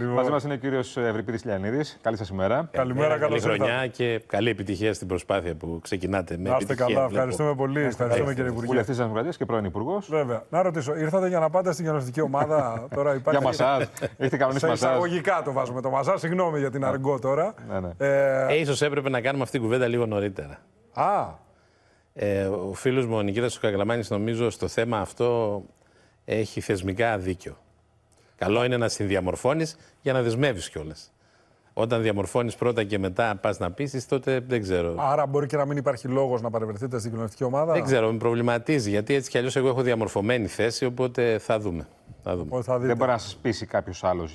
Λοιπόν. Μαζί μας είναι ο κύριος ε, Ευρυπίδης Λιανίδης. Καλή σας ημέρα. Ε, Καλημέρα, καλώ ε, Καλή χρονιά και καλή επιτυχία στην προσπάθεια που ξεκινάτε με Άστε επιτυχία. καλά, ευχαριστούμε πολύ. Ευχαριστούμε κύριε Υπουργέ. Βουλευτής της Δημοκρατίας και πρώην Υπουργός. Βέβαια. Να ρωτήσω, ήρθατε για να πάτε στην γενοστική ομάδα. τώρα υπάρχει. Για μασά. Έχετε κανονίσει μασά. Εισαγωγικά το βάζουμε το μασά. Συγγνώμη για την ναι. αργό τώρα. Ναι, ναι. Ε, ίσως έπρεπε να κάνουμε αυτή την κουβέντα λίγο νωρίτερα. Α. Ε, ο φίλος μου ο Νικήτας Σουκαγκλαμάνη, νομίζω στο θέμα αυτό έχει θεσμικά δίκιο. Καλό είναι να συνδιαμορφώνεις για να δεσμεύεις κιόλας. Όταν διαμορφώνεις πρώτα και μετά πας να πείσεις, τότε δεν ξέρω. Άρα μπορεί και να μην υπάρχει λόγος να παρευρεθείτε στην κοινωνική ομάδα. Δεν ξέρω, με προβληματίζει γιατί έτσι κι αλλιώς εγώ έχω διαμορφωμένη θέση, οπότε θα δούμε. Θα δούμε. δεν μπορεί να σας πείσει κάποιος άλλος.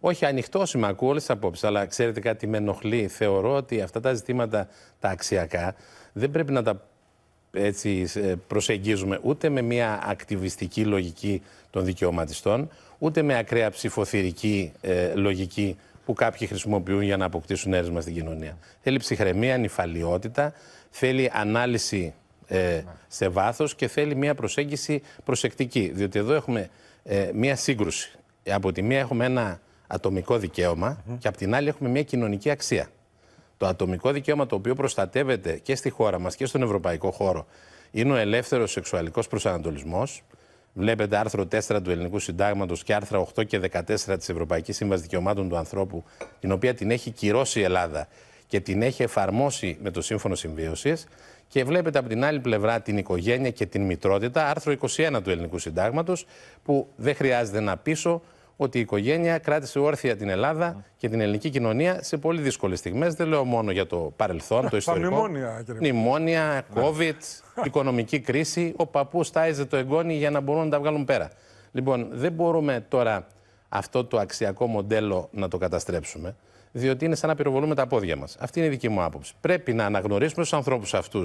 Όχι, ανοιχτό είμαι, ακούω όλες τις απόψεις. Αλλά ξέρετε κάτι με ενοχλεί. Θεωρώ ότι αυτά τα ζητήματα τα αξιακά δεν πρέπει να τα έτσι προσεγγίζουμε ούτε με μια ακτιβιστική λογική των δικαιωματιστών, ούτε με ακραία ψηφοθυρική ε, λογική που κάποιοι χρησιμοποιούν για να αποκτήσουν έρισμα στην κοινωνία. Θέλει ψυχραιμία, νυφαλιότητα, θέλει ανάλυση ε, σε βάθος και θέλει μια προσέγγιση προσεκτική. Διότι εδώ έχουμε ε, μια σύγκρουση. Από τη μία έχουμε ένα ατομικό δικαίωμα και από την άλλη έχουμε μια κοινωνική αξία. Το ατομικό δικαίωμα το οποίο προστατεύεται και στη χώρα μας και στον ευρωπαϊκό χώρο είναι ο ελεύθερος σεξουαλικός προσανατολισμός. Βλέπετε άρθρο 4 του Ελληνικού Συντάγματος και άρθρα 8 και 14 της Ευρωπαϊκής Σύμβασης Δικαιωμάτων του Ανθρώπου, την οποία την έχει κυρώσει η Ελλάδα και την έχει εφαρμόσει με το Σύμφωνο Συμβίωσης. Και βλέπετε από την άλλη πλευρά την οικογένεια και την μητρότητα, άρθρο 21 του Ελληνικού Συντάγματος, που δεν χρειάζεται να πείσω ότι η οικογένεια κράτησε όρθια την Ελλάδα ναι. και την ελληνική κοινωνία σε πολύ δύσκολες στιγμές. Δεν λέω μόνο για το παρελθόν, το ιστορικό. Μνημόνια, μνημόνια, ναι. COVID, οικονομική κρίση. Ο παππούς τάιζε το εγγόνι για να μπορούν να τα βγάλουν πέρα. Λοιπόν, δεν μπορούμε τώρα αυτό το αξιακό μοντέλο να το καταστρέψουμε, διότι είναι σαν να πυροβολούμε τα πόδια μας. Αυτή είναι η δική μου άποψη. Πρέπει να αναγνωρίσουμε στους ανθρώπους αυτούς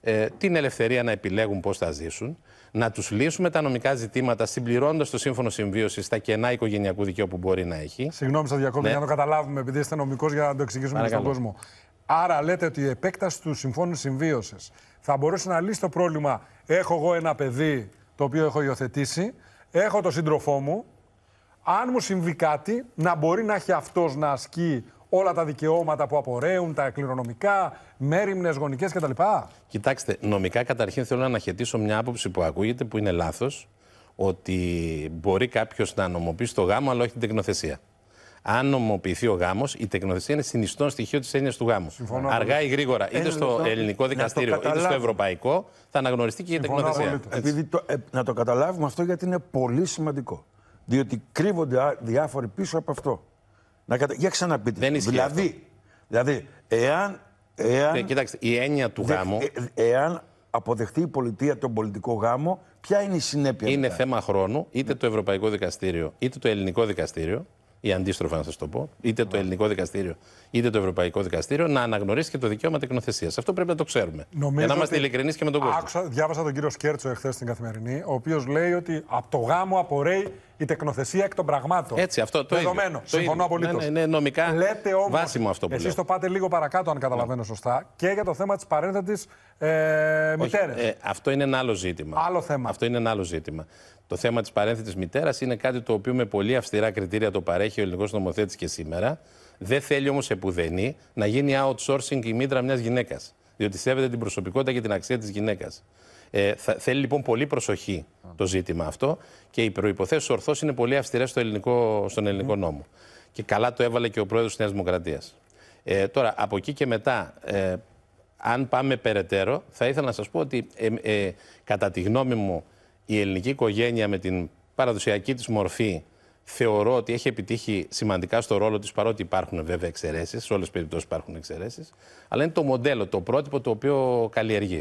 ε, την ελευθερία να επιλέγουν πώς θα ζήσουν, να τους λύσουμε τα νομικά ζητήματα συμπληρώνοντας το σύμφωνο συμβίωσης στα κενά οικογενειακού δικαίου που μπορεί να έχει. Συγγνώμη, σας διακόπτω ναι. για να το καταλάβουμε, επειδή είστε νομικός, για να το εξηγήσουμε στον κόσμο. Άρα, λέτε ότι η επέκταση του συμφώνου συμβίωσης θα μπορούσε να λύσει το πρόβλημα. Έχω εγώ ένα παιδί το οποίο έχω υιοθετήσει, έχω τον σύντροφό μου. Αν μου συμβεί κάτι, να μπορεί να έχει αυτός να ασκεί όλα τα δικαιώματα που απορρέουν, τα κληρονομικά, μέρημνες, γονικές κτλ. Κοιτάξτε, νομικά καταρχήν θέλω να αναχαιτήσω μια άποψη που ακούγεται που είναι λάθος, ότι μπορεί κάποιος να νομοποιήσει το γάμο, αλλά όχι την τεκνοθεσία. Αν νομοποιηθεί ο γάμος, η τεκνοθεσία είναι συνιστό στοιχείο της έννοιας του γάμου. Συμφωνώ Αργά ή γρήγορα, είτε στο ελληνικό δικαστήριο είτε στο ευρωπαϊκό, θα αναγνωριστεί και η τεκνοθεσία. Επειδή ε, να το καταλάβουμε αυτό γιατί είναι πολύ σημαντικό. Διότι κρύβονται διάφοροι πίσω από αυτό. Να κατα... Για ξαναπείτε. Δεν ισχύει δηλαδή, δηλαδή εάν. εάν... Ε, κοιτάξτε, η έννοια του γάμου. Ε, εάν αποδεχτεί η πολιτεία τον πολιτικό γάμο, ποια είναι η συνέπεια. Είναι θέμα χρόνου, είτε ναι. το Ευρωπαϊκό Δικαστήριο, είτε το Ελληνικό Δικαστήριο, ή αντίστροφα να σας το πω, είτε το ναι. Ελληνικό Δικαστήριο, είτε το Ευρωπαϊκό Δικαστήριο, να αναγνωρίσει και το δικαίωμα τεκνοθεσία. Αυτό πρέπει να το ξέρουμε. Νομίζω για να είμαστε ειλικρινείς και με τον κόσμο. Άκουσα, διάβασα τον κύριο Σκέρτσο εχθές στην Καθημερινή, ο οποίος λέει ότι από το γάμο απορρέει η τεκνοθεσία εκ των πραγμάτων. Έτσι, αυτό το Δεδομένο. Ίδιο. Συμφωνώ απολύτως. Ναι, ναι, ναι, νομικά Λέτε όμως, βάσιμο αυτό που Εσείς το πάτε λίγο παρακάτω, αν καταλαβαίνω ναι. σωστά, και για το θέμα της παρένθετης ε, μητέρας. Ε, αυτό είναι ένα άλλο ζήτημα. Άλλο θέμα. Αυτό είναι ένα άλλο ζήτημα. Το θέμα της παρένθετης μητέρας είναι κάτι το οποίο με πολύ αυστηρά κριτήρια το παρέχει ο ελληνικός νομοθέτης και σήμερα. Δεν θέλει όμως επουδενή να γίνει outsourcing η μήτρα μιας γυναίκας. Διότι σέβεται την προσωπικότητα και την αξία της γυναίκας. Ε, θέλει λοιπόν πολύ προσοχή το ζήτημα αυτό και οι προποθέσει ορθώ είναι πολύ αυστηρές στο ελληνικό, στον ελληνικό νόμο. Και καλά το έβαλε και ο πρόεδρος της Νέας Δημοκρατίας. Ε, τώρα, από εκεί και μετά, ε, αν πάμε περαιτέρω, θα ήθελα να σας πω ότι ε, ε, κατά τη γνώμη μου η ελληνική οικογένεια με την παραδοσιακή της μορφή θεωρώ ότι έχει επιτύχει σημαντικά στο ρόλο της, παρότι υπάρχουν βέβαια εξαιρέσεις, σε όλες τις περιπτώσεις υπάρχουν εξαιρέσεις, αλλά είναι το μοντέλο, το πρότυπο το οποίο καλλιεργείς.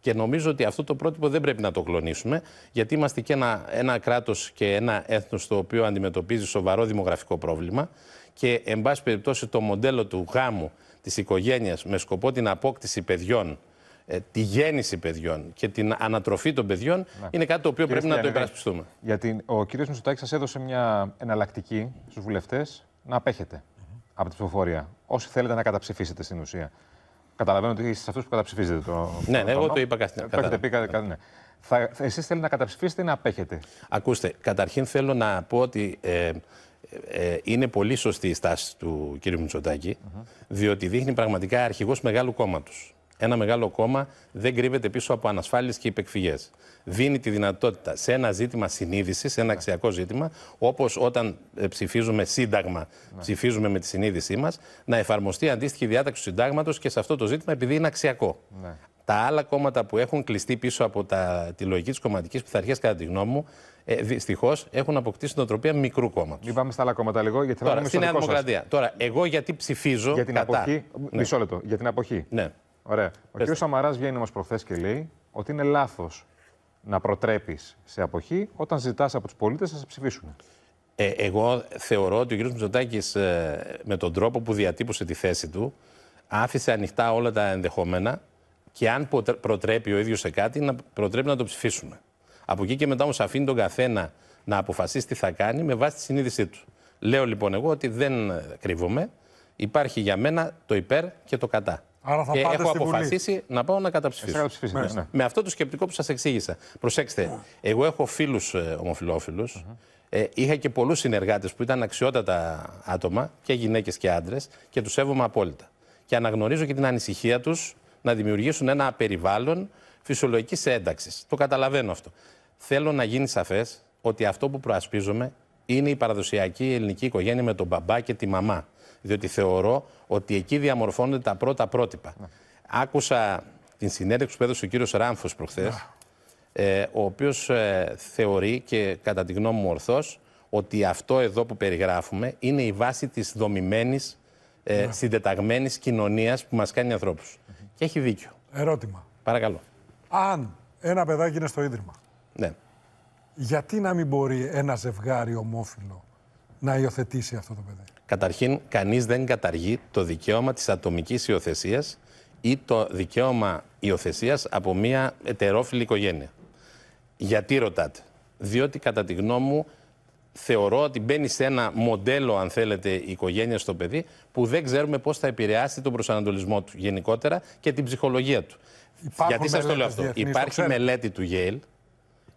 Και νομίζω ότι αυτό το πρότυπο δεν πρέπει να το κλονίσουμε, γιατί είμαστε και ένα, ένα κράτος και ένα έθνος το οποίο αντιμετωπίζει σοβαρό δημογραφικό πρόβλημα. Και, εν πάση περιπτώσει, το μοντέλο του γάμου της οικογένειας με σκοπό την απόκτηση παιδιών ε, τη γέννηση παιδιών και την ανατροφή των παιδιών ναι. είναι κάτι το οποίο πρέπει να το υπερασπιστούμε. Γιατί ο κ. Μητσοτάκης σας έδωσε μια εναλλακτική στους βουλευτές να απέχετε mm -hmm. από την ψηφοφορία. Όσοι θέλετε να καταψηφίσετε στην ουσία. Καταλαβαίνω ότι είστε σε αυτούς που καταψηφίζετε το. ναι, ναι εγώ το είπα καθ' ναι. Θα, εσείς θέλετε να καταψηφίσετε ή να απέχετε. Ακούστε, καταρχήν θέλω να πω ότι ε, ε είναι πολύ σωστή η στάση του κ. Μητσοτάκη, διότι δείχνει πραγματικά αρχηγός μεγάλου κόμματος ένα μεγάλο κόμμα δεν κρύβεται πίσω από ανασφάλειες και υπεκφυγές. Δίνει τη δυνατότητα σε ένα ζήτημα συνείδησης, σε ένα αξιακό ζήτημα, όπως όταν ε, ψηφίζουμε σύνταγμα, ναι. ψηφίζουμε με τη συνείδησή μας, να εφαρμοστεί αντίστοιχη διάταξη του συντάγματος και σε αυτό το ζήτημα, επειδή είναι αξιακό. Ναι. Τα άλλα κόμματα που έχουν κλειστεί πίσω από τα, τη λογική της κομματικής πειθαρχίας, κατά τη γνώμη μου, ε, δυστυχώς έχουν αποκτήσει την οτροπία μικρού κόμματος. Μην πάμε στα άλλα κόμματα λίγο, γιατί θα Τώρα, στην Νέα Τώρα, εγώ γιατί ψηφίζω. Για την αποχή. Ναι. Μισό Για την αποχή. Ναι. Ωραία. Ο κ. Σαμαράς βγαίνει όμως προχθές και λέει ότι είναι λάθος να προτρέπεις σε αποχή όταν ζητάς από τους πολίτες να σε ψηφίσουν. Ε, εγώ θεωρώ ότι ο κ. Μητσοτάκης ε, με τον τρόπο που διατύπωσε τη θέση του άφησε ανοιχτά όλα τα ενδεχόμενα και αν προτρέπει ο ίδιος σε κάτι, να προτρέπει να το ψηφίσουμε. Από εκεί και μετά όμως αφήνει τον καθένα να αποφασίσει τι θα κάνει με βάση τη συνείδησή του. Λέω λοιπόν εγώ ότι δεν ε, κρύβομαι. Υπάρχει για μένα το υπέρ και το κατά. Άρα θα έχω αποφασίσει να πάω να καταψηφίσω. Ναι. Με αυτό το σκεπτικό που σας εξήγησα. Προσέξτε, εγώ έχω φίλους ε, ε, είχα και πολλούς συνεργάτες που ήταν αξιότατα άτομα, και γυναίκες και άντρες, και τους σέβομαι απόλυτα. Και αναγνωρίζω και την ανησυχία τους να δημιουργήσουν ένα περιβάλλον φυσιολογικής ένταξης. Το καταλαβαίνω αυτό. Θέλω να γίνει σαφές ότι αυτό που προασπίζομαι είναι η παραδοσιακή ελληνική οικογένεια με τον μπαμπά και τη μαμά διότι θεωρώ ότι εκεί διαμορφώνονται τα πρώτα πρότυπα. Άκουσα την συνέντευξη που έδωσε ο κύριος Ράμφος προχθές, ε, ο οποίος ε, θεωρεί και κατά τη γνώμη μου ορθώς ότι αυτό εδώ που περιγράφουμε είναι η βάση της δομημένης, ε, ναι. συντεταγμένης κοινωνίας που μας κάνει Και έχει δίκιο. Ερώτημα. Παρακαλώ. Αν ένα παιδάκι είναι στο ίδρυμα. Ναι. Γιατί να μην μπορεί ένα ζευγάρι ομόφυλο να υιοθετήσει αυτό το παιδί. Καταρχήν, κανείς δεν καταργεί το δικαίωμα της ατομικής υιοθεσίας ή το δικαίωμα υιοθεσίας από μια ετερόφιλη οικογένεια. Γιατί ρωτάτε, Διότι κατά τη γνώμη μου θεωρώ ότι μπαίνει σε ένα μοντέλο, αν θέλετε, η οικογένεια στο παιδί, που δεν ξέρουμε πώς θα επηρεάσει τον προσανατολισμό του γενικότερα και την ψυχολογία του. Γιατί σας το λέω αυτό. Υπάρχει μελέτη του Yale,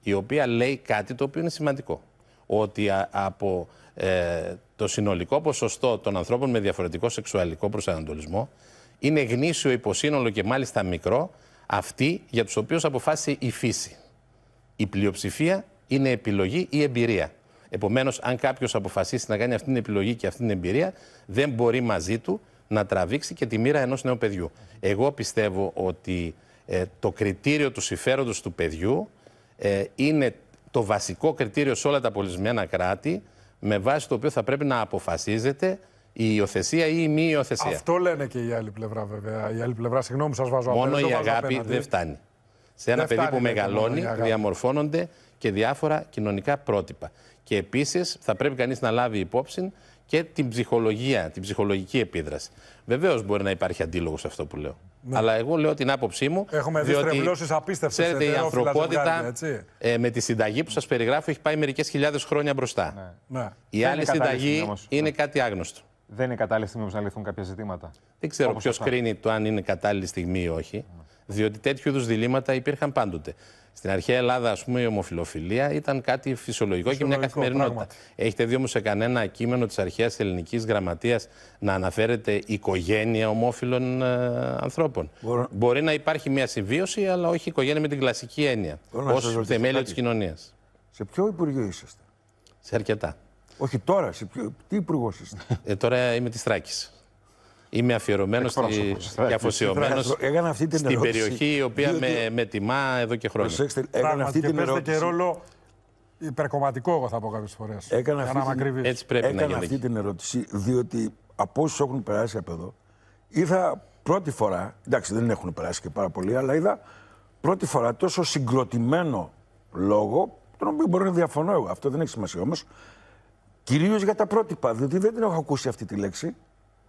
η οποία λέει κάτι το οποίο είναι σημαντικό. Ότι από ε, το συνολικό ποσοστό των ανθρώπων με διαφορετικό σεξουαλικό προσανατολισμό είναι γνήσιο υποσύνολο και μάλιστα μικρό αυτοί για τους οποίους αποφάσισε η φύση. Η πλειοψηφία είναι επιλογή ή εμπειρία. Επομένως, αν κάποιος αποφασίσει να κάνει αυτή την επιλογή και αυτή την εμπειρία, δεν μπορεί μαζί του να τραβήξει και τη μοίρα ενός νέου παιδιού. Εγώ πιστεύω ότι ε, το κριτήριο του συμφέροντος του παιδιού ε, είναι το βασικό κριτήριο σε όλα τα πολισμένα κράτη με βάση το οποίο θα πρέπει να αποφασίζεται η υιοθεσία ή η μη υιοθεσία. Αυτό λένε και η άλλη πλευρά, βέβαια. Η άλλη πλευρά, συγγνώμη, σας βάζω Μόνο η αγάπη δεν φτάνει. Σε ένα δεν παιδί που μεγαλώνει, διαμορφώνονται και διάφορα κοινωνικά πρότυπα. Και επίσης θα πρέπει κανείς να λάβει υπόψη και την ψυχολογία, την ψυχολογική επίδραση. Βεβαίως μπορεί να υπάρχει αντίλογος σε αυτό που λέω. Ναι. Αλλά εγώ λέω την άποψή μου. Έχουμε δει απίστευτες. Ξέρετε, η ανθρωπότητα ε, με τη συνταγή που σας περιγράφω έχει πάει μερικές χιλιάδες χρόνια μπροστά. Ναι. ναι. Η άλλη συνταγή όμως. είναι ναι. κάτι άγνωστο. Δεν είναι κατάλληλη στιγμή όμω να λυθούν κάποια ζητήματα. Δεν ξέρω ποιο κρίνει το αν είναι κατάλληλη στιγμή ή όχι. Διότι τέτοιου είδους διλήμματα υπήρχαν πάντοτε. Στην αρχαία Ελλάδα, ας πούμε, η ομοφιλοφιλία ήταν κάτι φυσιολογικό, και μια καθημερινότητα. Έχετε δει όμως σε κανένα κείμενο της αρχαίας ελληνικής γραμματείας να αναφέρεται οικογένεια ομόφυλων ε, ανθρώπων. Μπορεί να υπάρχει μια συμβίωση, αλλά όχι οικογένεια με την κλασική έννοια. Ω θεμέλιο της κοινωνίας. Σε ποιο υπουργείο είσαστε, Σε αρκετά. Όχι τώρα, σε ποιο... τι υπουργός είστε. Ε, τώρα είμαι της Τράκης. Είμαι αφιερωμένος και αφοσιωμένο στην περιοχή η οποία με, με τιμά εδώ και χρόνια. Προσέξτε, έκανα αυτή την ερώτηση. και ρόλο υπερκομματικό, εγώ θα πω κάποιες φορές. Έκανε αυτή την... Έτσι πρέπει να αυτή την ερώτηση, διότι από όσους έχουν περάσει από εδώ, είδα πρώτη φορά. Εντάξει, δεν έχουν περάσει και πάρα πολύ, αλλά είδα πρώτη φορά τόσο συγκροτημένο λόγο, τον οποίο μπορεί να διαφωνώ εγώ. Αυτό δεν έχει σημασία όμως. Κυρίως για τα πρότυπα, διότι δεν την έχω ακούσει αυτή τη λέξη.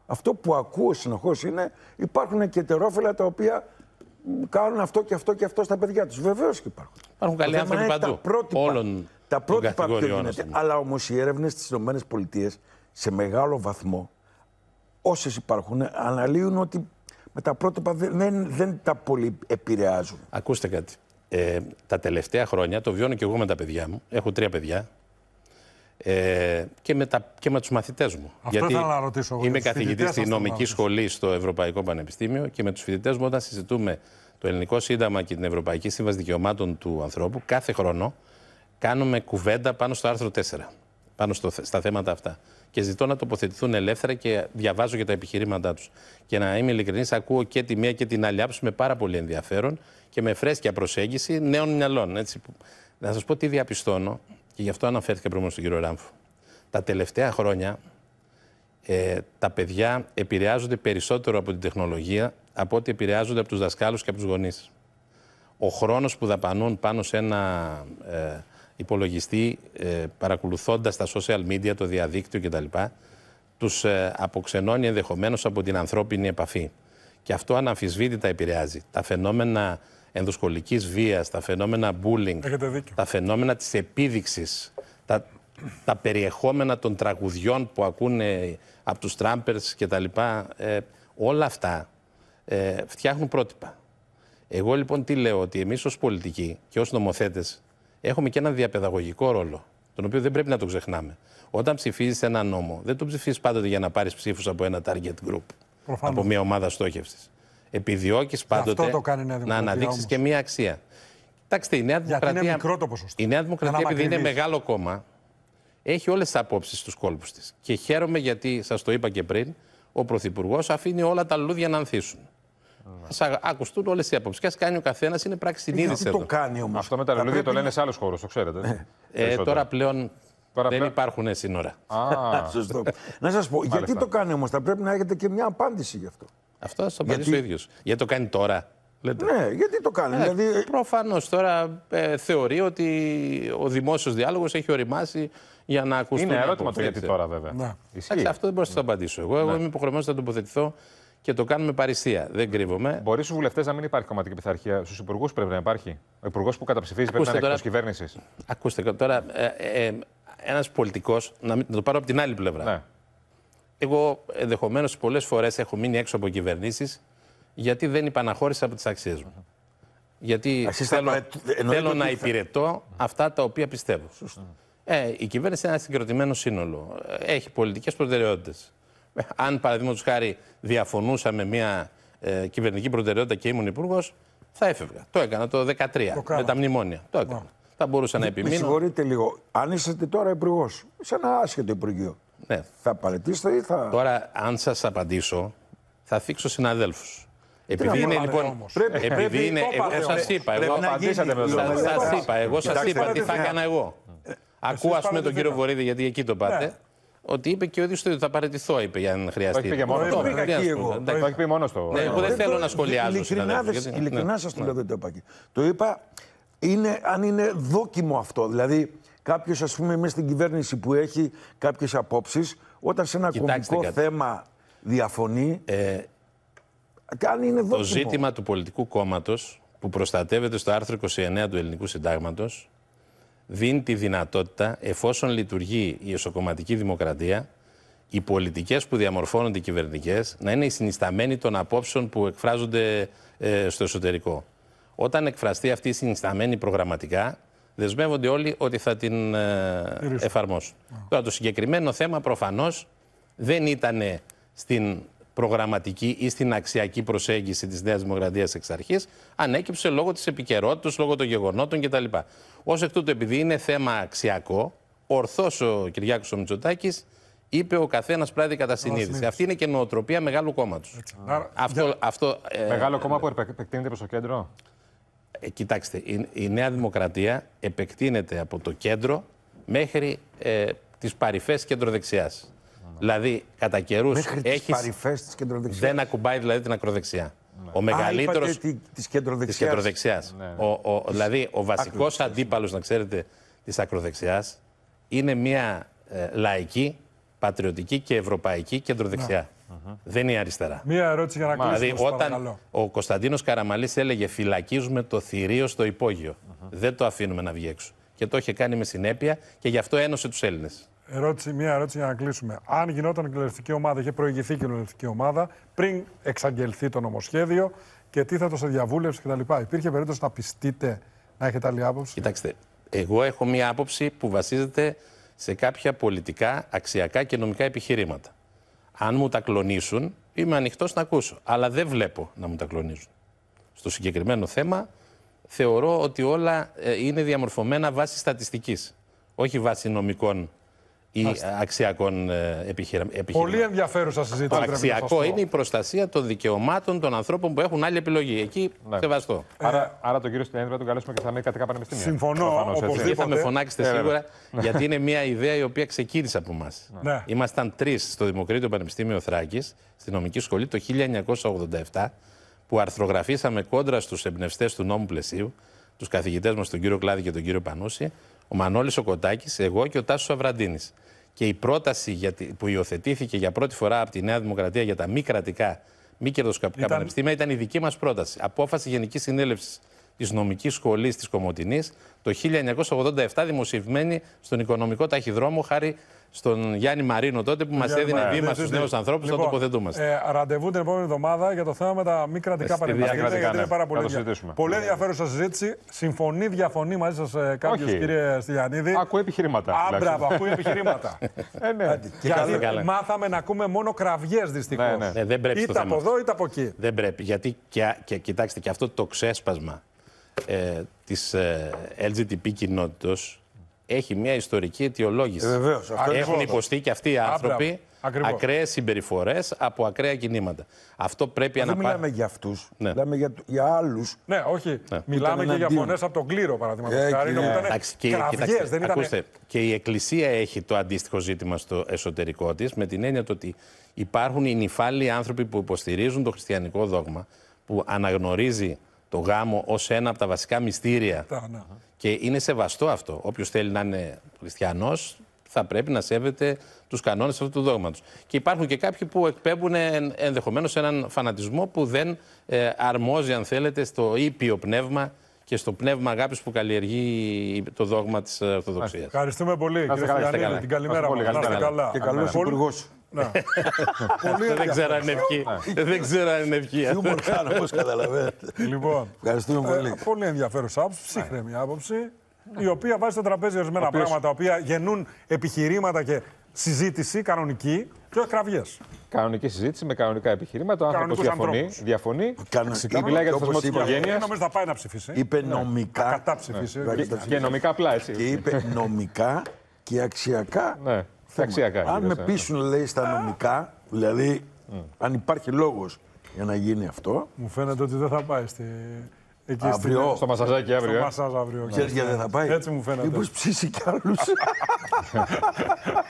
Αυτό που ακούω συνεχώς είναι υπάρχουν και τερόφιλα τα οποία κάνουν αυτό και αυτό και αυτό στα παιδιά τους. Βεβαίως και υπάρχουν. Υπάρχουν καλοί άνθρωποι παντού. Τα πρότυπα, όλων τα πρότυπα γίνεται. Αλλά όμως οι έρευνες στις ΗΠΑ σε μεγάλο βαθμό, όσες υπάρχουν, αναλύουν ότι με τα πρότυπα δεν, δεν τα πολύ επηρεάζουν. Ακούστε κάτι. Ε, τα τελευταία χρόνια, το βιώνω και εγώ με τα παιδιά μου. Έχω τρία παιδιά, ε, και, με τα, και με τους μαθητές μου. Αυτό Γιατί να ρωτήσω είμαι καθηγητής στη νομική σχολή στο Ευρωπαϊκό Πανεπιστήμιο και με τους φοιτητές μου όταν συζητούμε το Ελληνικό Σύνταγμα και την Ευρωπαϊκή Σύμβαση Δικαιωμάτων του Ανθρώπου κάθε χρόνο κάνουμε κουβέντα πάνω στο άρθρο 4, πάνω στο, στα θέματα αυτά. Και ζητώ να τοποθετηθούν ελεύθερα και διαβάζω και τα επιχειρήματά τους. Και να είμαι ειλικρινής, ακούω και τη μία και την άλλη άποψη με πάρα πολύ ενδιαφέρον και με φρέσκια προσέγγιση νέων μυαλών. Έτσι. Να σας πω τι διαπιστώνω. Και γι' αυτό αναφέρθηκα προηγουμένως στον κύριο Ράμφο. Τα τελευταία χρόνια ε, τα παιδιά επηρεάζονται περισσότερο από την τεχνολογία από ό,τι επηρεάζονται από τους δασκάλους και από τους γονείς. Ο χρόνος που δαπανούν πάνω σε ένα ε, υπολογιστή, ε, παρακολουθώντας τα social media, το διαδίκτυο κτλ., τους ε, αποξενώνει ενδεχομένως από την ανθρώπινη επαφή. Και αυτό αναμφισβήτητα επηρεάζει. Τα φαινόμενα ενδοσχολικής βίας, τα φαινόμενα bullying, τα φαινόμενα της επίδειξης, τα, τα περιεχόμενα των τραγουδιών που ακούνε από τους τράμπερς και τα λοιπά, ε, όλα αυτά ε, φτιάχνουν πρότυπα. Εγώ λοιπόν τι λέω, ότι εμείς ως πολιτικοί και ως νομοθέτες έχουμε και έναν διαπαιδαγωγικό ρόλο, τον οποίο δεν πρέπει να το ξεχνάμε. Όταν ψηφίζεις ένα νόμο, δεν το ψηφίζεις πάντοτε για να πάρεις ψήφους από ένα target group, από μια ομάδα στόχευσης επιδιώκεις πάντοτε το κάνει να αναδείξει και μία αξία. Κοιτάξτε, η Νέα Δημοκρατία. Είναι μικρό το ποσοστό. Η Νέα Δημοκρατία, επειδή είναι μεγάλο κόμμα, έχει όλες τις απόψεις στους κόλπους της. Και χαίρομαι γιατί, σας το είπα και πριν, ο Πρωθυπουργός αφήνει όλα τα λουλούδια να ανθίσουν. Α ακουστούν όλες οι απόψεις. Και ας κάνει ο καθένας, είναι πράξη συνείδηση. Ε, αυτό το κάνει όμως. Αυτό με τα λουλούδια το λένε σε άλλους χώρους, το ξέρετε. ε, ε τώρα πλέον Δεν υπάρχουν σύνορα. Α, Να σας πω, γιατί το κάνει όμως, θα πρέπει να έχετε και μια απάντηση γι' αυτό. Αυτό θα το Γιατί... ο ίδιος. Γιατί το κάνει τώρα. Λέτε. Ναι, γιατί το κάνει. Ε, δηλαδή... Προφανώς τώρα ε, θεωρεί ότι ο δημόσιος διάλογος έχει οριμάσει για να ακουστεί. Είναι ερώτημα το γιατί τώρα, βέβαια. Ναι. αυτό δεν μπορώ να το απαντήσω. Εγώ, ναι. είμαι υποχρεωμένος να τοποθετηθώ και το κάνουμε παριστία. Δεν κρύβομαι. Μπορεί στους βουλευτές να μην υπάρχει κομματική πειθαρχία. Στους υπουργούς πρέπει να υπάρχει. Ο υπουργός που καταψηφίζει Ακούστε πρέπει να είναι εκτός κυβέρνησης. Ακούστε τώρα, ε, ε, ένας πολιτικός, να, το πάρω από την άλλη πλευρά. Ναι εγώ ενδεχομένως πολλές φορές έχω μείνει έξω από κυβερνήσεις γιατί δεν υπαναχώρησα από τις αξίες μου. Γιατί θέλω, ε, να υπηρετώ αυτά τα οποία πιστεύω. Ε, η κυβέρνηση είναι ένα συγκροτημένο σύνολο. Έχει πολιτικές προτεραιότητες. Αν, παραδείγματος χάρη, διαφωνούσα με μια ε, κυβερνητική προτεραιότητα και ήμουν υπουργός, θα έφευγα. Το έκανα το 2013 με τα μνημόνια. Το έκανα. Θα μπορούσα να επιμείνω. Με συγχωρείτε λίγο. Αν είσαστε τώρα υπουργός, σε ένα άσχετο υπουργείο, ναι. Θα παρετήσετε ή θα. Τώρα, αν σας απαντήσω, θα θίξω συναδέλφους. Επειδή είναι λοιπόν. Επειδή είναι. Εγώ σα είπα. Εγώ σα είπα. Εγώ σας είπα τι θα έκανα εγώ. Ε, Ακούω, ας πούμε, τον κύριο Βορύδη, γιατί εκεί το ναι. πάτε. Ότι είπε και ο ίδιος ότι θα παραιτηθώ, είπε για να χρειαστεί. και μόνο ναι, το έχει πει μόνος του. Ναι, εγώ δεν θέλω να σχολιάζω. Ειλικρινά σας το λέω, δεν το είπα. Το είπα, αν είναι δόκιμο αυτό. Δηλαδή, κάποιος, ας πούμε, μέσα στην κυβέρνηση που έχει κάποιες απόψεις, όταν σε ένα Κοιτάξτε θέμα διαφωνεί. Ε, κάνει είναι δόκιμο. Το ζήτημα του πολιτικού κόμματος που προστατεύεται στο άρθρο 29 του Ελληνικού Συντάγματος δίνει τη δυνατότητα, εφόσον λειτουργεί η εσωκομματική δημοκρατία, οι πολιτικές που διαμορφώνονται οι να είναι οι συνισταμένοι των απόψεων που εκφράζονται ε, στο εσωτερικό. Όταν εκφραστεί αυτή η συνισταμένη προγραμματικά, δεσμεύονται όλοι ότι θα την ε, εφαρμόσουν. Τώρα, το συγκεκριμένο θέμα προφανώς δεν ήταν στην προγραμματική ή στην αξιακή προσέγγιση της Νέας Δημοκρατίας εξ αρχής, ανέκυψε λόγω της επικαιρότητας, λόγω των γεγονότων κτλ. Ως εκ τούτου, επειδή είναι θέμα αξιακό, ορθώς ο Κυριάκος Μητσοτάκης είπε ο καθένας πράγματι κατά συνείδηση. Αυτή είναι και νοοτροπία μεγάλου κόμματος. Αυτό, αυτό, ε, Μεγάλο κόμμα που επεκτείνεται προς το κέντρο. Ε, κοιτάξτε, η, η Νέα Δημοκρατία επεκτείνεται από το κέντρο μέχρι ε, τις παρυφές κεντροδεξιάς. Δηλαδή, κατά καιρούς έχει. Δεν ακουμπάει δηλαδή την ακροδεξιά. Ναι. Ο μεγαλύτερος. Τη κεντροδεξιά. Ναι, ναι. Δηλαδή, ο βασικό αντίπαλος, να ξέρετε, της ακροδεξιάς είναι μια ε, λαϊκή, πατριωτική και ευρωπαϊκή κεντροδεξιά. Δεν είναι αριστερά. Μία ερώτηση για να κλείσουμε. Δηλαδή, όταν ο Κωνσταντίνος Καραμαλής έλεγε Φυλακίζουμε το θηρίο στο υπόγειο. Δεν το αφήνουμε να βγει έξω. Και το είχε κάνει με συνέπεια και γι' αυτό ένωσε τους Έλληνες. Ερώτηση, μία ερώτηση για να κλείσουμε. Αν γινόταν κοινοβουλευτική ομάδα, είχε προηγηθεί η ομάδα πριν εξαγγελθεί το νομοσχέδιο και τι θα το σε διαβούλευση κτλ. Υπήρχε περίπτωση να πιστείτε να έχετε άλλη άποψη. Κοιτάξτε, εγώ έχω μία άποψη που βασίζεται σε κάποια πολιτικά, αξιακά και νομικά επιχειρήματα. Αν μου τα κλονίσουν, είμαι ανοιχτός να ακούσω. Αλλά δεν βλέπω να μου τα κλονίζουν. Στο συγκεκριμένο θέμα, θεωρώ ότι όλα ε, είναι διαμορφωμένα βάσει στατιστικής, όχι βάσει νομικών ή Άστε. αξιακών ε, επιχειρημάτων. Πολύ ενδιαφέρουσα συζήτηση. Το αξιακό είναι η αξιακων επιχειρηματων πολυ ενδιαφερουσα συζητηση το αξιακο ειναι η προστασια των δικαιωμάτων των ανθρώπων που έχουν άλλη επιλογή. Εκεί ναι. σεβαστό. Ε, άρα, άρα τον κύριο Στυλιανίδη θα τον καλέσουμε και στα Αμερικανικά πανεπιστήμια. Συμφωνώ. οπωσδήποτε. θα με φωνάξετε σίγουρα, ναι. γιατί είναι μια ιδέα η οποία ξεκίνησε από εμάς. Ναι. Ήμασταν τρεις στο Δημοκρατήριο Πανεπιστήμιο Θράκης, στη νομική σχολή, το 1987, που αρθρογραφήσαμε κόντρα στους εμπνευστές του νόμου πλαισίου, τους καθηγητές μας, τον κύριο Κλάδη και τον κύριο Πανούση, ο Μανώλης ο Κοντάκη, εγώ και ο Τάσος Αβραντίνης. Και η πρόταση που υιοθετήθηκε για πρώτη φορά από τη Νέα Δημοκρατία για τα μη κρατικά, μη κερδοσκοπικά ήταν... πανεπιστήμια ήταν η δική μας πρόταση. Απόφαση Γενικής Συνέλευσης της νομικής σχολής της Κομωτινής, το 1987 δημοσιευμένη στον οικονομικό ταχυδρόμο, χάρη στον Γιάννη Μαρίνο τότε που μας έδινε βήμα ναι, στους νέους ανθρώπους να λοιπόν, τοποθετούμαστε. Ε, ραντεβού την επόμενη εβδομάδα για το θέμα με τα μη κρατικά ε, πανεπιστήμια. Γιατί είναι πάρα πολύ ενδιαφέρον Πολύ ναι, ναι, ενδιαφέρουσα συζήτηση. Συμφωνεί, διαφωνεί μαζί σας ε, κάποιος, κύριε Στυλιανίδη. Ακούει επιχειρήματα. Άμπραβο, ακούει επιχειρήματα. Ε, γιατί μάθαμε να ακούμε μόνο κραυγές δυστυχώς. Δεν πρέπει. Είτε από εδώ είτε από εκεί. Δεν πρέπει. Γιατί και κοιτάξτε και αυτό το ξέσπασμα ε, της ε, LGTB κοινότητα έχει μια ιστορική αιτιολόγηση. Ε, βεβαίως, Έχουν υποστεί και αυτοί οι άνθρωποι ακραίες συμπεριφορές από ακραία κινήματα. Αυτό πρέπει να πάρει. Δεν μιλάμε για αυτούς. Ναι. Μιλάμε για, για άλλους. Ναι, όχι. Ναι. Μιλάμε και για φωνές από τον κλήρο, παραδείγματος ε, χάρη. Και... δεν ήταν. Ακούστε, και η Εκκλησία έχει το αντίστοιχο ζήτημα στο εσωτερικό της, με την έννοια ότι υπάρχουν οι νυφάλιοι άνθρωποι που υποστηρίζουν το χριστιανικό δόγμα, που αναγνωρίζει το γάμο ως ένα από τα βασικά μυστήρια. Ναι. Και είναι σεβαστό αυτό. Όποιος θέλει να είναι χριστιανός, θα πρέπει να σέβεται τους κανόνες αυτού του δόγματος Και υπάρχουν και κάποιοι που εκπέμπουν ενδεχομένως έναν φανατισμό που δεν ε, αρμόζει, αν θέλετε, στο ήπιο πνεύμα και στο πνεύμα αγάπης που καλλιεργεί το δόγμα της ε, Ορθοδοξίας. Ευχαριστούμε πολύ, κύριε καλημέρα ναι. Ναι. Δεν ξέρω αν είναι ευχή. Δεν ξέρω αν είναι ευχή. κάνω, καταλαβαίνετε. Λοιπόν, ευχαριστούμε ε, πολύ. Πολύ ενδιαφέρουσα άποψη, ψύχρεμη ναι. άποψη, η οποία βάζει στο τραπέζι ορισμένα πράγματα, τα οποία γεννούν επιχειρήματα και συζήτηση κανονική και κραυγές. Κανονική συζήτηση με κανονικά επιχειρήματα. Ο άνθρωπος διαφωνεί. διαφωνεί Κανονικά. Μιλάει για το θεσμό της οικογένειας. Ε, νομίζω θα πάει να ψηφίσει. Είπε νομικά. Κατά ψηφίσει. Και νομικά απλά Και είπε νομικά και αξιακά αν με πείσουν, λέει, στα νομικά, δηλαδή αν υπάρχει λόγος για να γίνει αυτό. Μου φαίνεται ότι δεν θα πάει στη... Εκεί Στο μασαζάκι αύριο. Στο ε. μασάζ αύριο. Ξέρεις ναι. γιατί δεν θα πάει. Έτσι μου φαίνεται. Μήπως ψήσει κι άλλους.